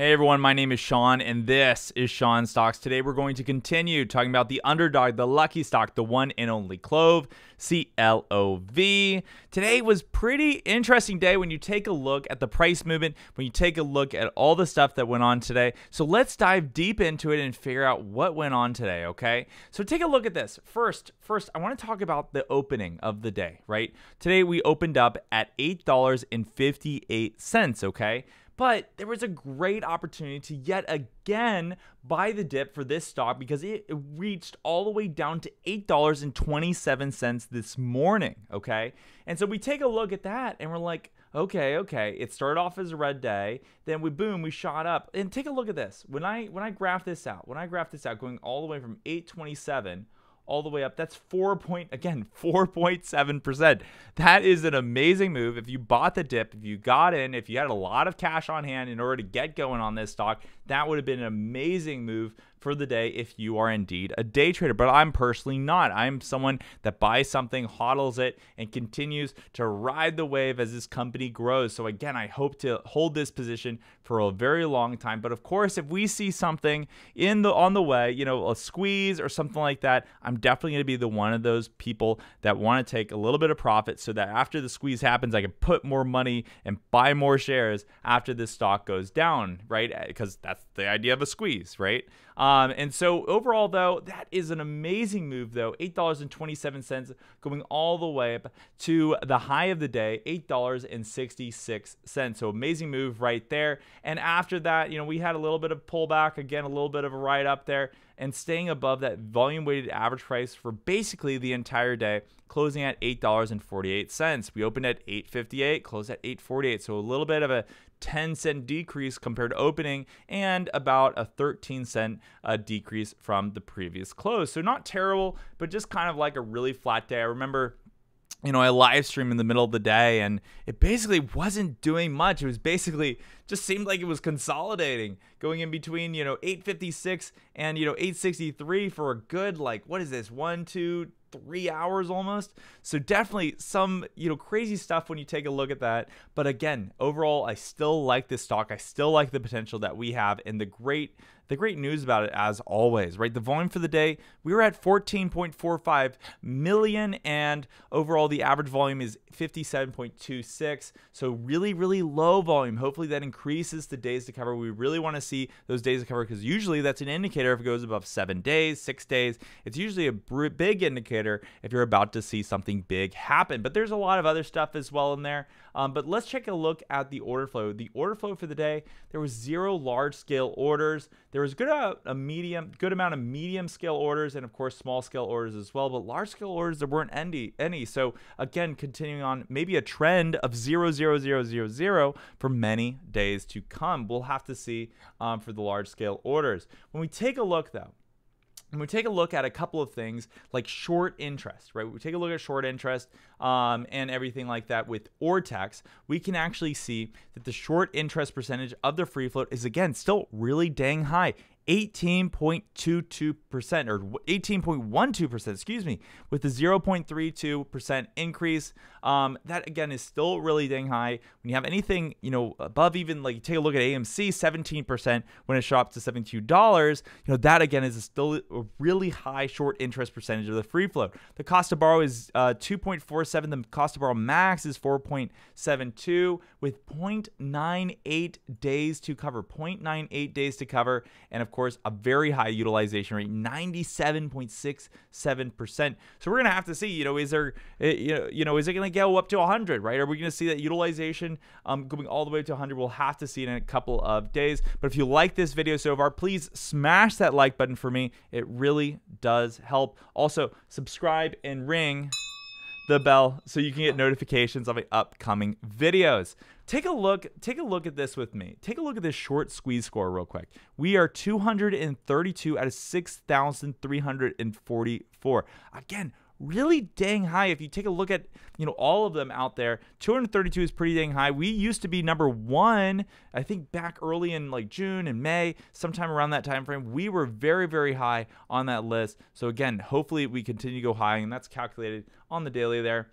Hey everyone, my name is Sean and this is Sean Stocks. Today we're going to continue talking about the underdog, the lucky stock, the one and only clove, C L O V. Today was pretty interesting day when you take a look at the price movement, when you take a look at all the stuff that went on today. So let's dive deep into it and figure out what went on today, okay? So take a look at this. First, first I want to talk about the opening of the day, right? Today we opened up at $8.58, okay? But there was a great opportunity to yet again buy the dip for this stock because it reached all the way down to $8.27 this morning. Okay. And so we take a look at that and we're like, okay, okay, it started off as a red day, then we boom, we shot up. And take a look at this. When I when I graph this out, when I graph this out going all the way from 827 all the way up. That's 4 point again, 4.7%. That is an amazing move. If you bought the dip, if you got in, if you had a lot of cash on hand in order to get going on this stock, that would have been an amazing move for the day if you are indeed a day trader. But I'm personally not. I'm someone that buys something, hodls it, and continues to ride the wave as this company grows. So again, I hope to hold this position for a very long time. But of course, if we see something in the on the way, you know, a squeeze or something like that, I'm definitely going to be the one of those people that want to take a little bit of profit so that after the squeeze happens, I can put more money and buy more shares after this stock goes down, right? Because that's the idea of a squeeze right um, and so overall, though, that is an amazing move, though. $8.27 going all the way up to the high of the day, $8.66. So amazing move right there. And after that, you know, we had a little bit of pullback, again, a little bit of a ride up there and staying above that volume weighted average price for basically the entire day, closing at $8.48. We opened at 8.58, closed at 8.48, so a little bit of a 10 cent decrease compared to opening and about a 13 cent uh, decrease from the previous close. So not terrible, but just kind of like a really flat day. I remember you know, I live stream in the middle of the day and it basically wasn't doing much. It was basically just seemed like it was consolidating, going in between, you know, 856 and, you know, 863 for a good, like, what is this, one, two, three hours almost. So definitely some, you know, crazy stuff when you take a look at that. But again, overall, I still like this stock. I still like the potential that we have and the great the great news about it as always, right? The volume for the day, we were at 14.45 million and overall the average volume is 57.26. So really, really low volume. Hopefully that increases the days to cover. We really want to see those days to cover because usually that's an indicator if it goes above seven days, six days. It's usually a big indicator if you're about to see something big happen. But there's a lot of other stuff as well in there. Um, but let's take a look at the order flow. The order flow for the day, there was zero large scale orders. There was good uh, a medium, good amount of medium scale orders, and of course small scale orders as well. But large scale orders there weren't any. Any. So again, continuing on, maybe a trend of zero zero zero zero zero for many days to come. We'll have to see um, for the large scale orders. When we take a look though and we take a look at a couple of things like short interest, right? We take a look at short interest um, and everything like that with Ortex. We can actually see that the short interest percentage of the free float is again still really dang high 18.22% or 18.12%, excuse me, with the 0.32% increase. Um, that again is still really dang high. When you have anything, you know, above even like take a look at AMC, 17% when it shops to $72, you know, that again is a still a really high short interest percentage of the free float. The cost to borrow is uh, 2.47. The cost to borrow max is 4.72 with 0.98 days to cover, 0.98 days to cover. And of course, course, a very high utilization rate, 97.67%. So we're going to have to see, you know, is there, eh, you know, is it going to go up to 100, right? Are we going to see that utilization um, going all the way to 100? We'll have to see in a couple of days. But if you like this video so far, please smash that like button for me. It really does help. Also, subscribe and ring the bell so you can get notifications of my upcoming videos. Take a look. Take a look at this with me. Take a look at this short squeeze score real quick. We are 232 out of 6,344. Again, really dang high. If you take a look at you know all of them out there, 232 is pretty dang high. We used to be number one, I think back early in like June and May, sometime around that time frame. We were very very high on that list. So again, hopefully we continue to go high, and that's calculated on the daily there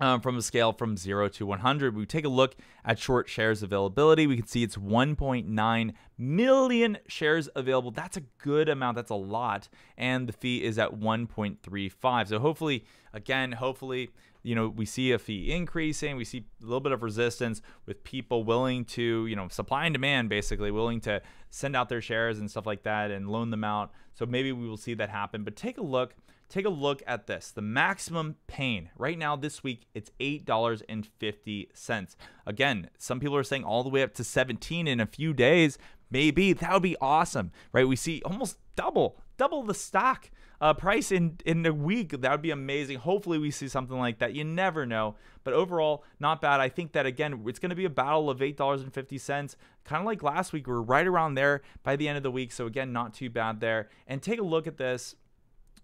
um, from a scale from 0 to 100. We take a look at short shares availability. We can see it's 1.9 million shares available. That's a good amount. That's a lot. And the fee is at 1.35. So hopefully, again, hopefully you know, we see a fee increasing, we see a little bit of resistance with people willing to, you know, supply and demand basically, willing to send out their shares and stuff like that and loan them out. So maybe we will see that happen. But take a look, take a look at this. The maximum pain right now this week, it's $8.50. Again, some people are saying all the way up to 17 in a few days. Maybe that would be awesome, right? We see almost double double the stock uh, price in in a week. That would be amazing. Hopefully, we see something like that. You never know, but overall, not bad. I think that again, it's going to be a battle of eight dollars and fifty cents, kind of like last week. We're right around there by the end of the week, so again, not too bad there. And take a look at this.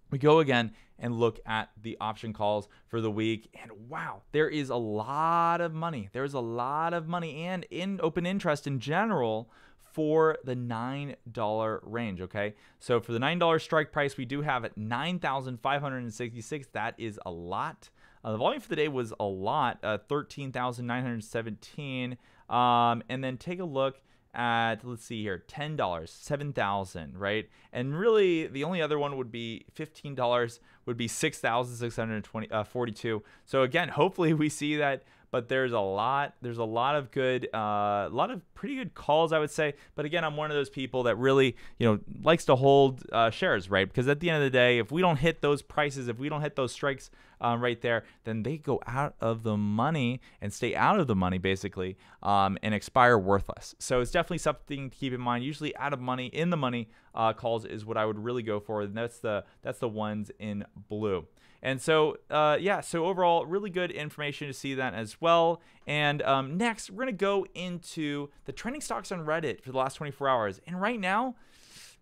We go again and look at the option calls for the week. And wow, there is a lot of money. There's a lot of money and in open interest in general for the $9 range, okay? So for the $9 strike price, we do have at 9,566. That is a lot. Uh, the volume for the day was a lot, uh, 13,917. Um, and then take a look at, let's see here, $10, 7,000, right? And really the only other one would be $15 would be 6,642. Uh, so again, hopefully we see that but there's a lot there's a lot of good uh, a lot of pretty good calls I would say. But again, I'm one of those people that really you know likes to hold uh, shares right because at the end of the day, if we don't hit those prices, if we don't hit those strikes um, right there, then they go out of the money and stay out of the money basically um, and expire worthless. So it's definitely something to keep in mind. Usually out of money, in the money uh, calls is what I would really go for. And that's the, that's the ones in blue. And so, uh, yeah, so overall, really good information to see that as well. And um, next, we're going to go into the trending stocks on Reddit for the last 24 hours. And right now,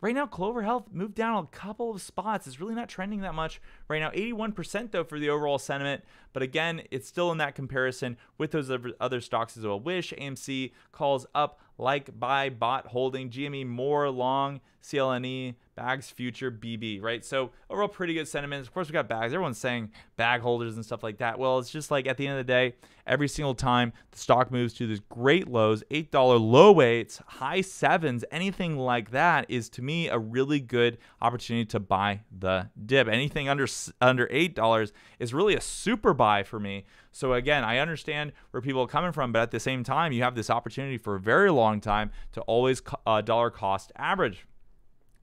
Right now, Clover Health moved down a couple of spots. It's really not trending that much right now. 81% though for the overall sentiment, but again, it's still in that comparison with those other stocks as well. Wish, AMC calls up, like, buy, bot, holding, GME more long. CLNE, Bags Future, BB, right? So overall pretty good sentiments. Of course, we got bags. Everyone's saying bag holders and stuff like that. Well, it's just like at the end of the day, every single time the stock moves to these great lows, $8 low weights, high sevens, anything like that is to me a really good opportunity to buy the dip. Anything under under $8 is really a super buy for me. So again, I understand where people are coming from, but at the same time, you have this opportunity for a very long time to always uh, dollar cost average.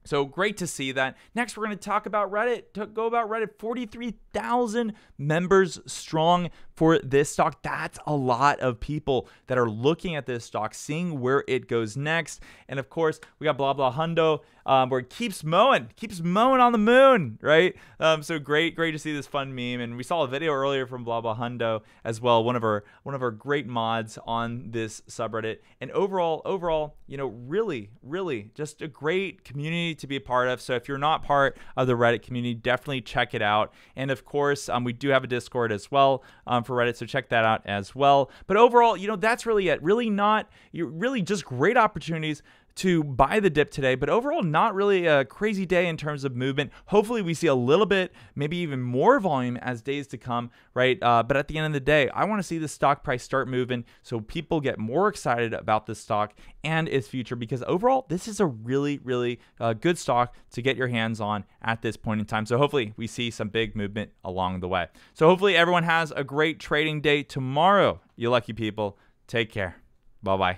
So great to see that. Next, we're going to talk about Reddit. To go about Reddit, 43,000 members strong for this stock. That's a lot of people that are looking at this stock, seeing where it goes next. And of course, we got blah blah hundo um, where it keeps mowing, keeps mowing on the moon, right? Um, so great, great to see this fun meme. And we saw a video earlier from Blah Blah Hundo as well, one of our one of our great mods on this subreddit. And overall, overall, you know, really, really just a great community to be a part of. So if you're not part of the Reddit community, definitely check it out. And of course, um, we do have a Discord as well um, for Reddit, so check that out as well. But overall, you know, that's really it. Really not, you really just great opportunities to buy the dip today, but overall, not really a crazy day in terms of movement. Hopefully, we see a little bit, maybe even more volume as days to come, right? Uh, but at the end of the day, I want to see the stock price start moving so people get more excited about this stock and its future because overall, this is a really, really uh, good stock to get your hands on at this point in time. So hopefully, we see some big movement along the way. So hopefully, everyone has a great trading day tomorrow, you lucky people. Take care. Bye bye.